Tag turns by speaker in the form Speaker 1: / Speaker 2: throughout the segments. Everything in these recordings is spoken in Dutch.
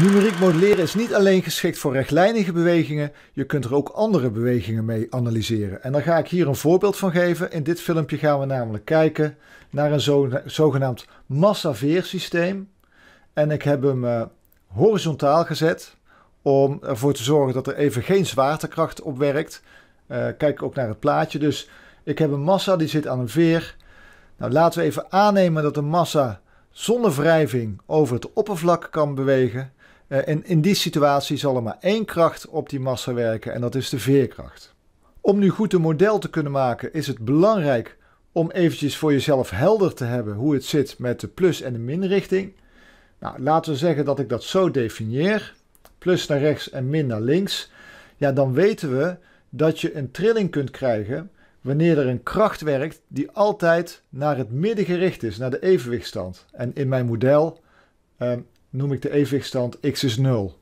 Speaker 1: Numeriek modelleren is niet alleen geschikt voor rechtlijnige bewegingen, je kunt er ook andere bewegingen mee analyseren. En daar ga ik hier een voorbeeld van geven. In dit filmpje gaan we namelijk kijken naar een zogenaamd massaveersysteem. En ik heb hem eh, horizontaal gezet om ervoor te zorgen dat er even geen zwaartekracht op werkt. Eh, kijk ook naar het plaatje. Dus ik heb een massa die zit aan een veer. Nou, laten we even aannemen dat de massa zonder wrijving over het oppervlak kan bewegen. Eh, en in die situatie zal er maar één kracht op die massa werken en dat is de veerkracht. Om nu goed een model te kunnen maken is het belangrijk om eventjes voor jezelf helder te hebben hoe het zit met de plus- en de minrichting. Nou, laten we zeggen dat ik dat zo definieer, plus naar rechts en min naar links. Ja, dan weten we dat je een trilling kunt krijgen wanneer er een kracht werkt die altijd naar het midden gericht is, naar de evenwichtstand. En in mijn model um, noem ik de evenwichtstand x is 0.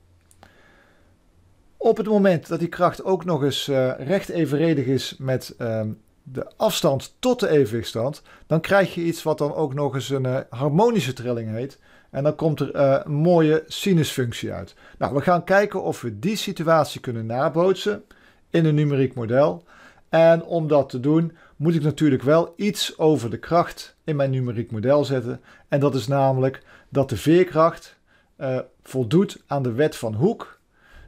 Speaker 1: Op het moment dat die kracht ook nog eens eh, recht evenredig is met ehm, de afstand tot de evenwichtstand, dan krijg je iets wat dan ook nog eens een eh, harmonische trilling heet. En dan komt er eh, een mooie sinusfunctie uit. Nou, we gaan kijken of we die situatie kunnen nabootsen in een numeriek model. En om dat te doen moet ik natuurlijk wel iets over de kracht in mijn numeriek model zetten. En dat is namelijk dat de veerkracht, eh, voldoet aan de wet van Hoek.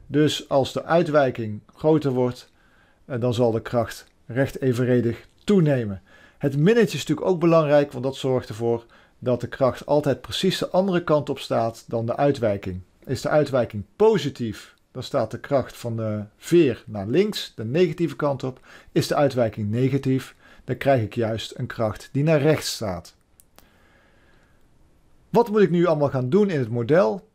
Speaker 1: Dus als de uitwijking groter wordt, eh, dan zal de kracht recht evenredig toenemen. Het minnetje is natuurlijk ook belangrijk, want dat zorgt ervoor dat de kracht altijd precies de andere kant op staat dan de uitwijking. Is de uitwijking positief, dan staat de kracht van de veer naar links, de negatieve kant op. Is de uitwijking negatief, dan krijg ik juist een kracht die naar rechts staat. Wat moet ik nu allemaal gaan doen in het model?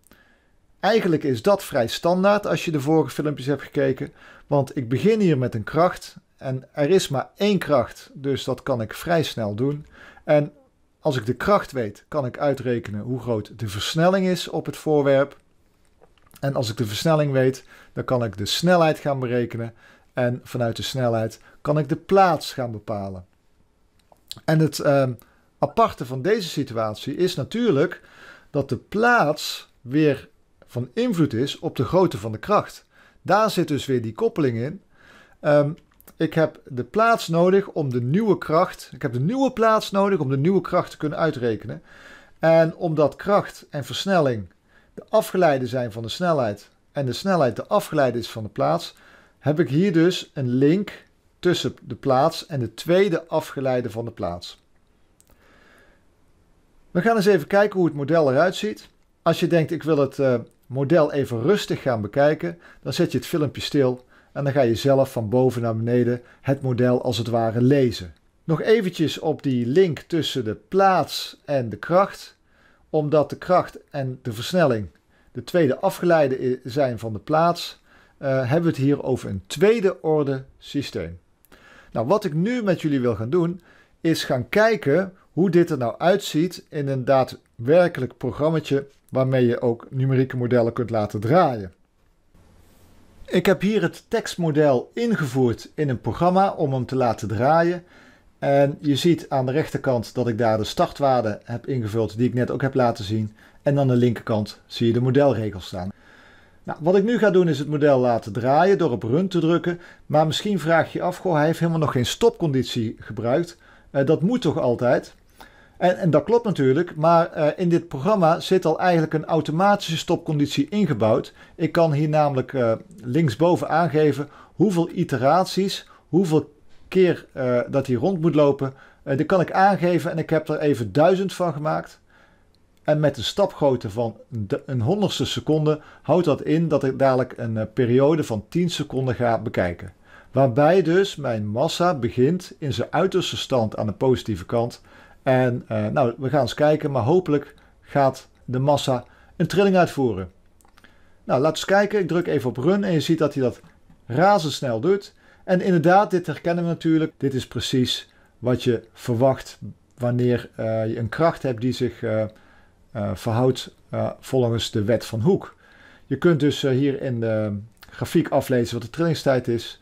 Speaker 1: Eigenlijk is dat vrij standaard als je de vorige filmpjes hebt gekeken, want ik begin hier met een kracht en er is maar één kracht, dus dat kan ik vrij snel doen. En als ik de kracht weet, kan ik uitrekenen hoe groot de versnelling is op het voorwerp. En als ik de versnelling weet, dan kan ik de snelheid gaan berekenen. En vanuit de snelheid kan ik de plaats gaan bepalen. En het, ehm, aparte van deze situatie is natuurlijk dat de plaats weer van invloed is op de grootte van de kracht. Daar zit dus weer die koppeling in. Ehm, ik heb de plaats nodig om de nieuwe kracht. Ik heb de nieuwe plaats nodig om de nieuwe kracht te kunnen uitrekenen. En omdat kracht en versnelling de afgeleide zijn van de snelheid en de snelheid de afgeleide is van de plaats, heb ik hier dus een link tussen de plaats en de tweede afgeleide van de plaats. We gaan eens even kijken hoe het model eruit ziet. Als je denkt ik wil het eh, model even rustig gaan bekijken, dan zet je het filmpje stil en dan ga je zelf van boven naar beneden het model als het ware lezen. Nog eventjes op die link tussen de plaats en de kracht, omdat de kracht en de versnelling de tweede afgeleide zijn van de plaats, eh, hebben we het hier over een tweede orde systeem. Nou, wat ik nu met jullie wil gaan doen, is gaan kijken hoe dit er nou uitziet in een daadwerkelijk programma waarmee je ook numerieke modellen kunt laten draaien. Ik heb hier het tekstmodel ingevoerd in een programma om hem te laten draaien. En je ziet aan de rechterkant dat ik daar de startwaarde heb ingevuld die ik net ook heb laten zien. En aan de linkerkant zie je de modelregels staan. Nou, wat ik nu ga doen is het model laten draaien door op run te drukken. Maar misschien vraag je je af, goh, hij heeft helemaal nog geen stopconditie gebruikt. Eh, dat moet toch altijd? En, en dat klopt natuurlijk, maar eh, in dit programma zit al eigenlijk een automatische stopconditie ingebouwd. Ik kan hier namelijk eh, linksboven aangeven hoeveel iteraties, hoeveel keer uh, dat hij rond moet lopen. die kan ik aangeven en ik heb er even duizend van gemaakt. En met een stapgrootte van een honderdste seconde houdt dat in dat ik dadelijk een periode van 10 seconden ga bekijken. Waarbij dus mijn massa begint in zijn uiterste stand aan de positieve kant en eh, nou, we gaan eens kijken, maar hopelijk gaat de massa een trilling uitvoeren. Nou, laten we eens kijken. Ik druk even op run en je ziet dat hij dat razendsnel doet. En inderdaad, dit herkennen we natuurlijk. Dit is precies wat je verwacht wanneer eh, je een kracht hebt die zich eh, verhoudt volgens de wet van Hoek. Je kunt dus hier in de grafiek aflezen wat de trillingstijd is.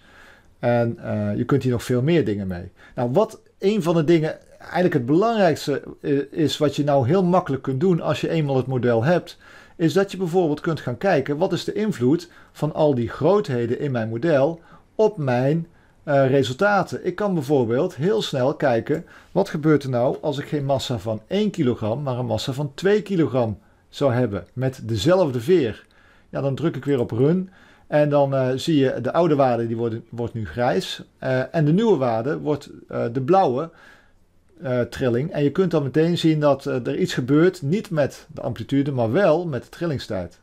Speaker 1: En je kunt hier nog veel meer dingen mee. Nou, wat een van de dingen eigenlijk het belangrijkste eh, is wat je nou heel makkelijk kunt doen als je eenmaal het model hebt, is dat je bijvoorbeeld kunt gaan kijken wat is de invloed van al die grootheden in mijn model op mijn eh, resultaten. Ik kan bijvoorbeeld heel snel kijken wat gebeurt er nou als ik geen massa van 1 kilogram, maar een massa van 2 kilogram zou hebben met dezelfde veer. Ja, dan druk ik weer op run en dan eh, zie je de oude waarde die wordt, wordt nu grijs en de nieuwe waarde wordt de blauwe. Eh, trilling. En je kunt dan meteen zien dat eh, er iets gebeurt, niet met de amplitude, maar wel met de trillingstijd.